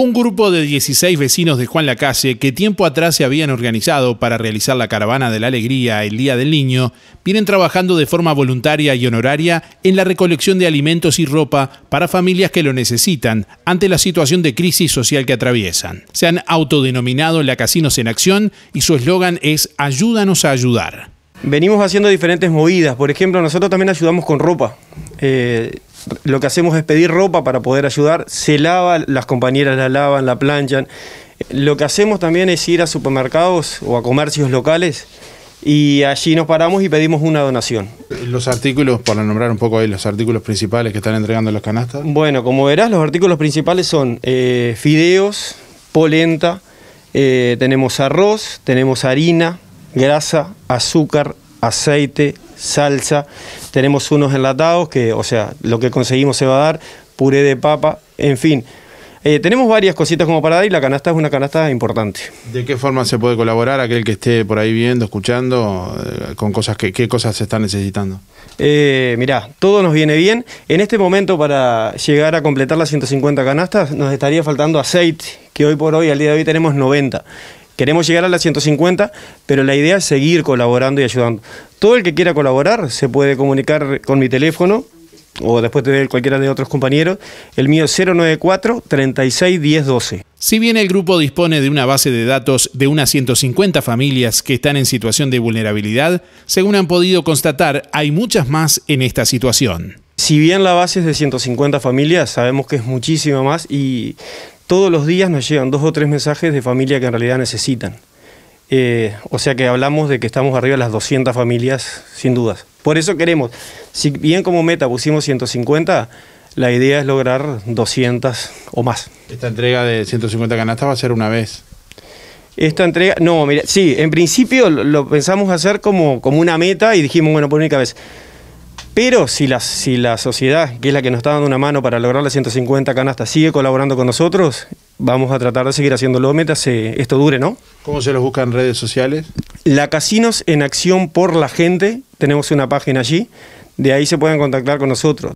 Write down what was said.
Un grupo de 16 vecinos de Juan Lacase, que tiempo atrás se habían organizado para realizar la caravana de la alegría el Día del Niño, vienen trabajando de forma voluntaria y honoraria en la recolección de alimentos y ropa para familias que lo necesitan ante la situación de crisis social que atraviesan. Se han autodenominado La Casinos en Acción y su eslogan es Ayúdanos a ayudar. Venimos haciendo diferentes movidas, por ejemplo, nosotros también ayudamos con ropa. Eh, lo que hacemos es pedir ropa para poder ayudar, se lava, las compañeras la lavan, la planchan. Lo que hacemos también es ir a supermercados o a comercios locales y allí nos paramos y pedimos una donación. Los artículos, para nombrar un poco ahí los artículos principales que están entregando los canastas. Bueno, como verás, los artículos principales son eh, fideos, polenta, eh, tenemos arroz, tenemos harina, grasa, azúcar, aceite, salsa. Tenemos unos enlatados que, o sea, lo que conseguimos se va a dar, puré de papa, en fin. Eh, tenemos varias cositas como para dar y la canasta es una canasta importante. ¿De qué forma se puede colaborar aquel que esté por ahí viendo, escuchando, eh, con cosas que, qué cosas se están necesitando? Eh, mirá, todo nos viene bien. En este momento para llegar a completar las 150 canastas nos estaría faltando aceite, que hoy por hoy, al día de hoy tenemos 90. Queremos llegar a las 150, pero la idea es seguir colaborando y ayudando. Todo el que quiera colaborar se puede comunicar con mi teléfono o después de cualquiera de otros compañeros, el mío 094 361012 Si bien el grupo dispone de una base de datos de unas 150 familias que están en situación de vulnerabilidad, según han podido constatar, hay muchas más en esta situación. Si bien la base es de 150 familias, sabemos que es muchísima más y todos los días nos llegan dos o tres mensajes de familia que en realidad necesitan. Eh, o sea que hablamos de que estamos arriba de las 200 familias, sin dudas. Por eso queremos, si bien como meta pusimos 150, la idea es lograr 200 o más. ¿Esta entrega de 150 canastas va a ser una vez? Esta entrega, no, mira, sí, en principio lo, pensamos hacer como, como una meta y dijimos, bueno, por única vez. Pero si la, si la sociedad, que es la que nos está dando una mano para lograr las 150 canastas, sigue colaborando con nosotros, vamos a tratar de seguir haciéndolo metas eh, esto dure, ¿no? ¿Cómo se los busca en redes sociales? La Casinos en Acción por la Gente, tenemos una página allí, de ahí se pueden contactar con nosotros.